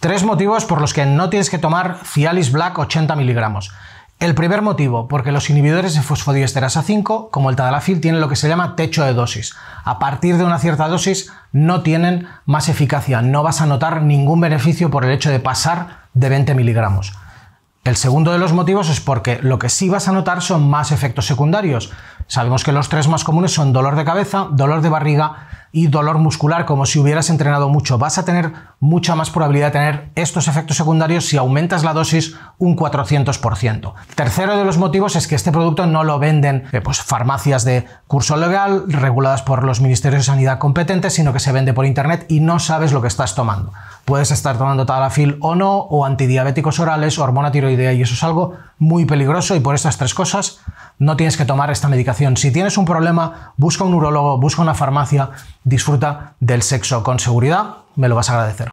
Tres motivos por los que no tienes que tomar Cialis Black 80 miligramos. El primer motivo, porque los inhibidores de fosfodiesterasa 5, como el tadalafil, tienen lo que se llama techo de dosis. A partir de una cierta dosis no tienen más eficacia, no vas a notar ningún beneficio por el hecho de pasar de 20 miligramos. El segundo de los motivos es porque lo que sí vas a notar son más efectos secundarios. Sabemos que los tres más comunes son dolor de cabeza, dolor de barriga y dolor muscular, como si hubieras entrenado mucho. Vas a tener mucha más probabilidad de tener estos efectos secundarios si aumentas la dosis un 400%. Tercero de los motivos es que este producto no lo venden eh, pues, farmacias de curso legal reguladas por los ministerios de sanidad competentes, sino que se vende por internet y no sabes lo que estás tomando. Puedes estar tomando talafil o no, o antidiabéticos orales, o hormona tiroidea, y eso es algo muy peligroso y por estas tres cosas no tienes que tomar esta medicación. Si tienes un problema, busca un urólogo, busca una farmacia, disfruta del sexo con seguridad, me lo vas a agradecer.